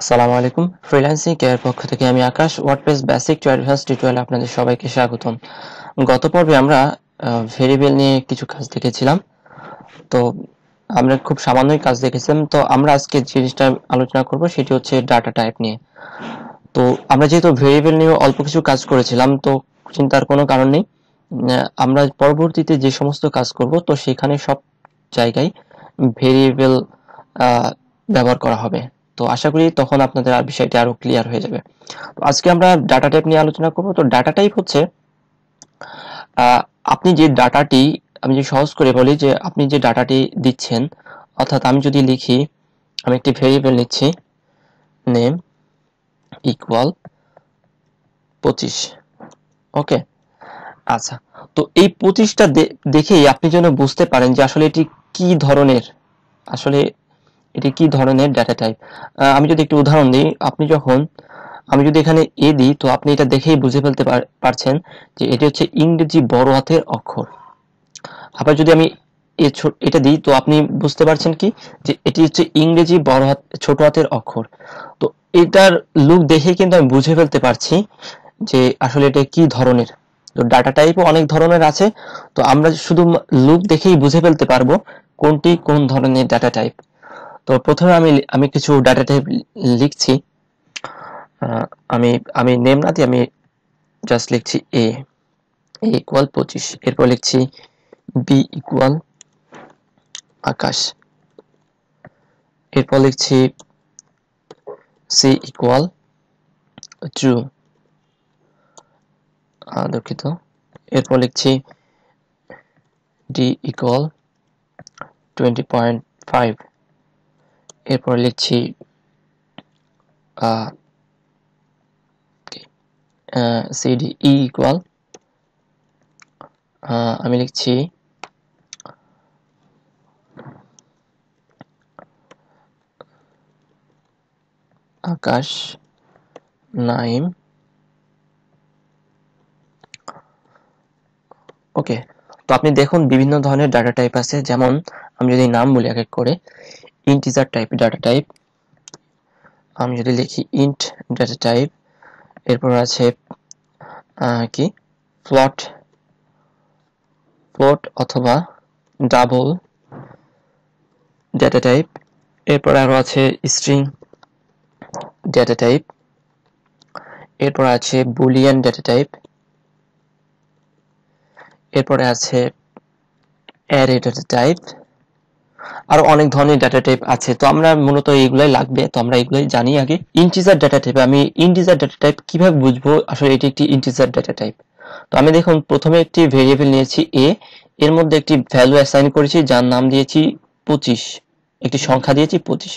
আসসালামু আলাইকুম freelancing care পক্ষ থেকে আমি Akash WordPress basic to advance tutorial আপনাদের সবাইকে স্বাগতম গত পর্বে আমরা ভেরিয়েবল নিয়ে কিছু কাজ দেখেছিলাম তো আমরা খুব সামান্যই কাজ দেখেছিলাম তো আমরা আজকে জিনিসটা আলোচনা করব সেটি হচ্ছে ডাটা টাইপ নিয়ে তো আমরা যেহেতু ভেরিয়েবল নিয়ে অল্প কিছু কাজ করেছিলাম তো চিন্তার কোনো কারণ নেই আমরা পরবর্তীতে যে সমস্ত কাজ করব তো সেখানে সব জায়গায় ভেরিয়েবল ব্যবহার করা হবে তো আশা করি তখন আপনাদের আর বিষয়টি আরো ক্লিয়ার হয়ে যাবে তো আজকে আমরা ডাটা টাইপ নিয়ে আলোচনা করব তো ডাটা টাইপ হচ্ছে আপনি যে ডাটাটি আমি যদি সহজ করে বলি যে আপনি যে ডাটাটি দিচ্ছেন অর্থাৎ আমি যদি লিখি আমি একটি ভেরিয়েবল নিচ্ছি নেম ইকুয়াল পঁচিশ ওকে আচ্ছা তো এই পঁচিশটা দেখেই আপনি যেন বুঝতে পারেন যে আসলে এটি কি ধরনের আসলে এটি কি ধরনের ডেটা টাইপ আমি যদি একটু উদাহরণ দিই আপনি যখন আমি যদি এখানে এ দিই তো আপনি এটা দেখেই বুঝে ফেলতে পারছেন যে এটি হচ্ছে ইংরেজি বড় হাতের অক্ষর আবার যদি আমি এটা দিই তো আপনি বুঝতে পারছেন কি যে এটি হচ্ছে ইংরেজি বড় হাত ছোট হাতের অক্ষর তো এটার লুক দেখে কিন্তু আমি বুঝে ফেলতে পারছি যে আসলে এটা কি ধরনের তো ডাটা টাইপও অনেক ধরনের আছে তো আমরা শুধু লুক দেখেই বুঝে ফেলতে পারবো কোনটি কোন ধরনের ডাটা টাইপ তো প্রথমে আমি আমি কিছু ডাটা টাইপ লিখছি আমি আমি নেম না দিয়ে আমি জাস্ট লিখছি এ এ ইকুয়াল পঁচিশ এরপর লিখছি বি ইকুয়াল আকাশ এরপর লিখছি সি ইকুয়াল ট্রু দুঃখিত এরপর লিখছি D equal twenty point five এরপর লিখছি সিডি ই ইকুয়াল আমি লিখছি আকাশ নাইম ওকে তো আপনি দেখুন বিভিন্ন ধরনের ডাটা টাইপ আছে যেমন আমি যদি নাম বলি এক এক করে ইন্টিজার টাইপ ডাটা টাইপ আমি যদি লিখি ইন্ট ডাটা টাইপ এরপর আছে কি ফ্লট প্লট অথবা ডাবল ডেটা টাইপ এরপর আরও আছে স্ট্রিং ডেটা টাইপ এরপর আছে বুলিয়ান ডেটা টাইপ এরপরে আছে অ্যারে ডেটা টাইপ আরো অনেক ধরনের ডাটা টাইপ আছে তো আমরা মূলত এইগুলাই লাগবে তো আমরা এগুলাই জানি আগে ইন্টিজার ডাটা টাইপ আমি ইন্টিজার ডাটা টাইপ কিভাবে বুঝবো আসলে এটি একটি ইন্টিজার ডাটা টাইপ তো আমি দেখুন প্রথমে একটি ভেরিয়েবল নিয়েছি এ এর মধ্যে একটি ভ্যালু অ্যাসাইন করেছি যার নাম দিয়েছি পঁচিশ একটি সংখ্যা দিয়েছি পঁচিশ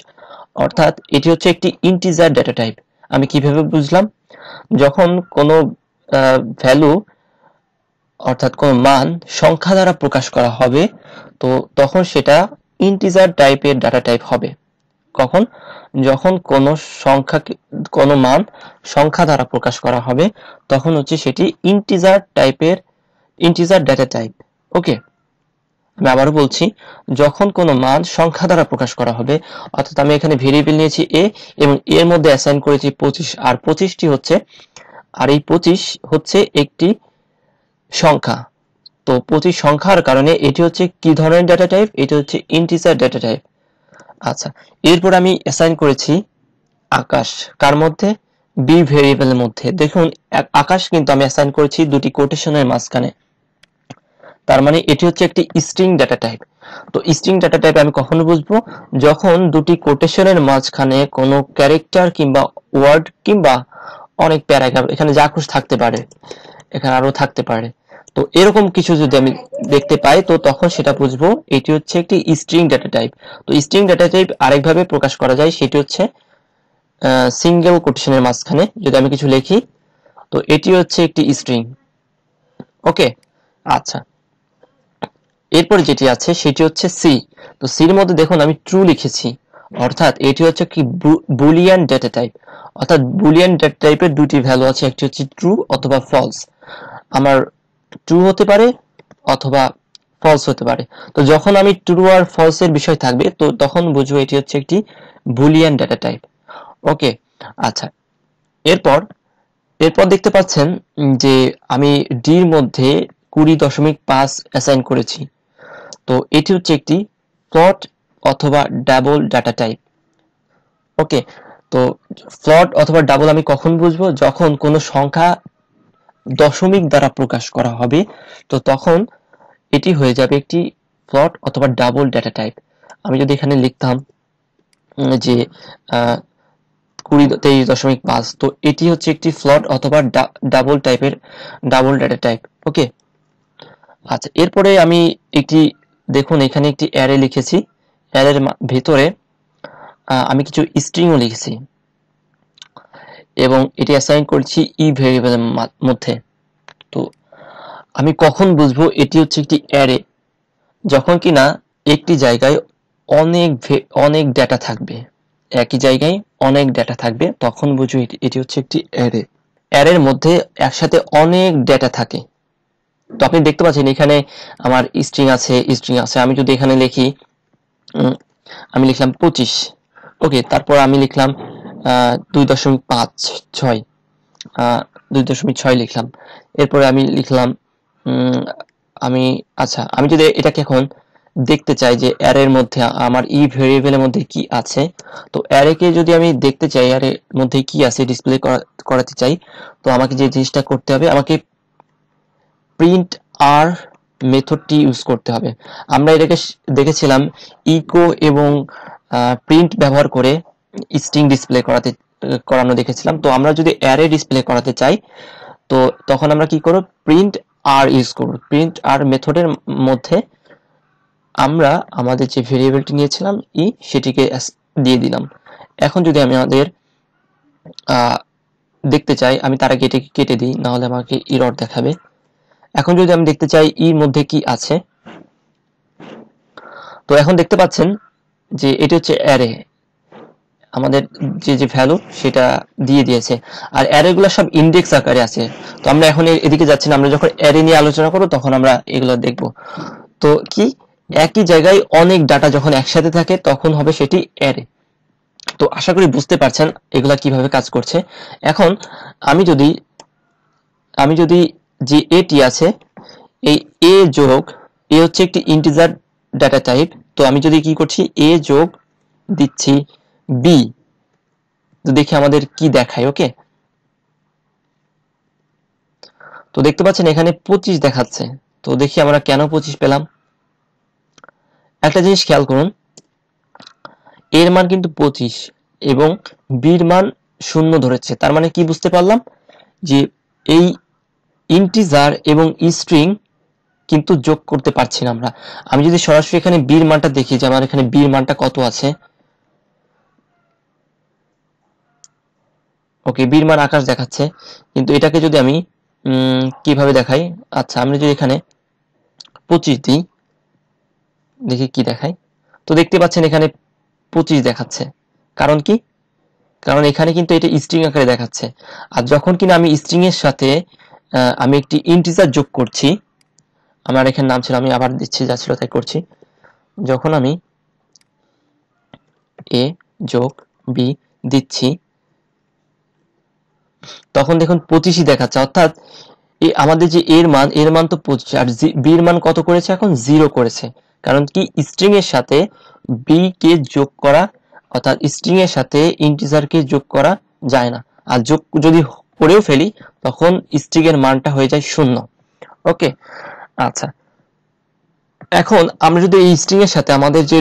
অর্থাৎ এটি হচ্ছে একটি ইন্টিজার ডেটা টাইপ আমি কিভাবে বুঝলাম যখন কোনো ভ্যালু অর্থাৎ কোনো মান সংখ্যা দ্বারা প্রকাশ করা হবে তো তখন সেটা ইন্টিজার টাইপের ডাটা টাইপ হবে কখন যখন কোনো সংখ্যা কোনো মান সংখ্যা দ্বারা প্রকাশ করা হবে তখন হচ্ছে সেটি ইন্টিজার টাইপের ইন্টিজার ডাটা টাইপ ওকে আমি আবারও বলছি যখন কোনো মান সংখ্যা দ্বারা প্রকাশ করা হবে অর্থাৎ আমি এখানে ভেরিয়েবল নিয়েছি এ এবং এর মধ্যে অ্যাসাইন করেছি পঁচিশ আর পঁচিশটি হচ্ছে আর এই পঁচিশ হচ্ছে একটি সংখ্যা তো প্রতি সংখ্যার কারণে এটি হচ্ছে কি ধরনের ডেটা টাইপ এটি হচ্ছে ইন্টিজার ডেটা টাইপ আচ্ছা এরপর আমি অ্যাসাইন করেছি আকাশ কার মধ্যে বি ভেরিয়েবলের মধ্যে দেখুন আকাশ কিন্তু আমি অ্যাসাইন করেছি দুটি কোটেশনের মাঝখানে তার মানে এটি হচ্ছে একটি স্ট্রিং ডেটা টাইপ তো স্ট্রিং ডেটা টাইপ আমি কখনো বুঝবো যখন দুটি কোটেশনের মাঝখানে কোনো ক্যারেক্টার কিংবা ওয়ার্ড কিংবা অনেক প্যারাগ্রাফ এখানে যা খুশ থাকতে পারে এখানে আরো থাকতে পারে তো এরকম কিছু যদি আমি দেখতে পাই তো তখন সেটা বুঝবো এটি হচ্ছে একটি স্ট্রিং ডেটা টাইপ তো স্ট্রিং ডেটা টাইপ আরেকভাবে প্রকাশ করা যায় সেটি হচ্ছে সিঙ্গেল কোটেশনের মাঝখানে যদি আমি কিছু লিখি তো এটি হচ্ছে একটি স্ট্রিং ওকে আচ্ছা এরপর যেটি আছে সেটি হচ্ছে সি তো সির মধ্যে দেখুন আমি ট্রু লিখেছি অর্থাৎ এটি হচ্ছে কি বুলিয়ান ডেটা টাইপ অর্থাৎ বুলিয়ান ডেটা টাইপের দুটি ভ্যালু আছে একটি হচ্ছে ট্রু অথবা ফলস আমার ট্রু হতে পারে অথবা ফলস হতে পারে তো যখন আমি ট্রু আর ফলস এর বিষয় থাকবে তো তখন বুঝবো এটি হচ্ছে একটি বুলিয়ান ডাটা টাইপ ওকে আচ্ছা এরপর এরপর দেখতে পাচ্ছেন যে আমি ডির মধ্যে কুড়ি দশমিক পাঁচ অ্যাসাইন করেছি তো এটি হচ্ছে একটি ফ্লট অথবা ডাবল ডাটা টাইপ ওকে তো ফ্লট অথবা ডাবল আমি কখন বুঝবো যখন কোনো সংখ্যা দশমিক দ্বারা প্রকাশ করা হবে তো তখন এটি হয়ে যাবে একটি ফ্লট অথবা ডাবল ডেটা টাইপ আমি যদি এখানে লিখতাম যে কুড়ি তেইশ দশমিক পাঁচ তো এটি হচ্ছে একটি ফ্লট অথবা ডাবল টাইপের ডাবল ডেটা টাইপ ওকে আচ্ছা এরপরে আমি একটি দেখুন এখানে একটি অ্যারে লিখেছি অ্যারের ভেতরে আমি কিছু স্ট্রিংও লিখেছি এবং এটি অ্যাসাইন করছি ই ভেরিয়েবলের মধ্যে তো আমি কখন বুঝবো এটি হচ্ছে একটি অ্যারে যখন কিনা একটি জায়গায় অনেক অনেক ডেটা থাকবে একই জায়গায় অনেক ডেটা থাকবে তখন বুঝবো এটি হচ্ছে একটি অ্যারে অ্যারের মধ্যে একসাথে অনেক ডেটা থাকে তো আপনি দেখতে পাচ্ছেন এখানে আমার স্ট্রিং আছে স্ট্রিং আছে আমি যদি এখানে লিখি আমি লিখলাম পঁচিশ ওকে তারপর আমি লিখলাম দুই দশমিক পাঁচ ছয় দুই দশমিক ছয় লিখলাম এরপরে আমি লিখলাম আমি আচ্ছা আমি যদি এটাকে এখন দেখতে চাই যে অ্যারের মধ্যে আমার ই ভেরিয়েবলের মধ্যে কি আছে তো অ্যারেকে যদি আমি দেখতে চাই অ্যারের মধ্যে কি আছে ডিসপ্লে করাতে চাই তো আমাকে যে জিনিসটা করতে হবে আমাকে প্রিন্ট আর মেথডটি ইউজ করতে হবে আমরা এটাকে দেখেছিলাম ইকো এবং প্রিন্ট ব্যবহার করে স্ট্রিং ডিসপ্লে করাতে করানো দেখেছিলাম তো আমরা যদি অ্যারে ডিসপ্লে করাতে চাই তো তখন আমরা কি করব প্রিন্ট আর ইউজ করব প্রিন্ট আর মেথডের মধ্যে আমরা আমাদের যে ভেরিয়েবলটি নিয়েছিলাম ই সেটিকে দিয়ে দিলাম এখন যদি আমি আমাদের দেখতে চাই আমি তার আগে কেটে দিই নাহলে আমাকে ইরর দেখাবে এখন যদি আমি দেখতে চাই ইর মধ্যে কি আছে তো এখন দেখতে পাচ্ছেন যে এটি হচ্ছে অ্যারে আমাদের যে যে ভ্যালু সেটা দিয়ে দিয়েছে আর অ্যারেগুলো সব ইন্ডেক্স আকারে আছে তো আমরা এখন এদিকে যাচ্ছি না আমরা যখন অ্যারে নিয়ে আলোচনা করবো তখন আমরা এগুলো দেখব তো কি একই জায়গায় অনেক ডাটা যখন একসাথে থাকে তখন হবে সেটি অ্যারে তো আশা করি বুঝতে পারছেন এগুলা কিভাবে কাজ করছে এখন আমি যদি আমি যদি যে এটি আছে এই এ যোগ এ হচ্ছে একটি ইন্টিজার ডাটা টাইপ তো আমি যদি কি করছি এ যোগ দিচ্ছি বি তো দেখি আমাদের কি দেখায় ওকে তো দেখতে পাচ্ছেন এখানে পঁচিশ দেখাচ্ছে তো দেখি আমরা কেন পঁচিশ পেলাম একটা জিনিস খেয়াল করুন এর মান কিন্তু পঁচিশ এবং বির মান শূন্য ধরেছে তার মানে কি বুঝতে পারলাম যে এই ইন্টিজার এবং স্ট্রিং কিন্তু যোগ করতে পারছি না আমরা আমি যদি সরাসরি এখানে বির মানটা দেখি যে আমার এখানে বির মানটা কত আছে ওকে বির মান আকাশ দেখাচ্ছে কিন্তু এটাকে যদি আমি কিভাবে দেখাই আচ্ছা আমি যদি এখানে পঁচিশ দিই দেখি কি দেখাই তো দেখতে পাচ্ছেন এখানে পঁচিশ দেখাচ্ছে কারণ কি কারণ এখানে কিন্তু এটা স্ট্রিং আকারে দেখাচ্ছে আর যখন কিনা আমি স্ট্রিং এর সাথে আমি একটি ইন্টিজার যোগ করছি আমার এখানে নাম ছিল আমি আবার দিচ্ছি যা ছিল তাই করছি যখন আমি এ যোগ বি দিচ্ছি তখন দেখুন পঁচিশই দেখাচ্ছে অর্থাৎ আমাদের যে এর মান এর মান তো পঁচিশ আর বির মান কত করেছে এখন জিরো করেছে কারণ কি স্ট্রিং এর সাথে বি কে যোগ করা অর্থাৎ স্ট্রিং এর সাথে ইন্টিজার কে যোগ করা যায় না আর যোগ যদি করেও ফেলি তখন স্ট্রিং এর মানটা হয়ে যায় শূন্য ওকে আচ্ছা এখন আমরা যদি এই স্ট্রিং এর সাথে আমাদের যে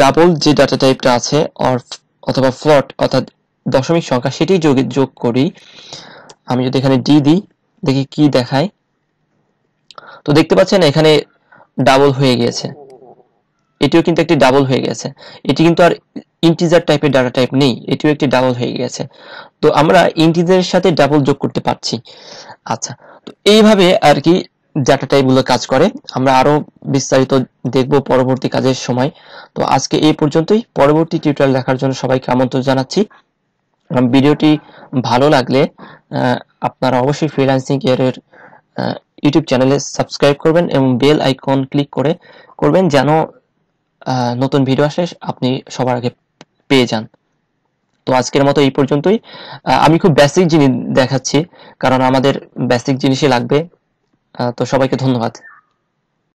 ডাবল যে ডাটা টাইপটা আছে অথবা ফ্লট অর্থাৎ দশমিক সংখ্যা সেটি যোগ যোগ করি আমি যদি এখানে ডি দিই দেখি কি দেখায় তো দেখতে পাচ্ছেন এখানে ডাবল হয়ে গিয়েছে এটিও কিন্তু একটি ডাবল হয়ে গেছে এটি কিন্তু আর ইন্টিজার টাইপের ডাটা টাইপ নেই এটিও একটি ডাবল হয়ে গেছে তো আমরা ইন্টিজারের সাথে ডাবল যোগ করতে পারছি আচ্ছা তো এইভাবে আর কি ডাটা টাইপগুলো কাজ করে আমরা আরো বিস্তারিত দেখব পরবর্তী কাজের সময় তো আজকে এই পর্যন্তই পরবর্তী টিউটোরিয়াল দেখার জন্য সবাইকে আমন্ত্রণ জানাচ্ছি ভিডিওটি ভালো লাগলে আপনারা অবশ্যই ফ্রিল্যান্সিং কেয়ারের ইউটিউব চ্যানেলে সাবস্ক্রাইব করবেন এবং বেল আইকন ক্লিক করে করবেন যেন নতুন ভিডিও আসে আপনি সবার আগে পেয়ে যান তো আজকের মতো এই পর্যন্তই আমি খুব বেসিক জিনিস দেখাচ্ছি কারণ আমাদের বেসিক জিনিসই লাগবে তো সবাইকে ধন্যবাদ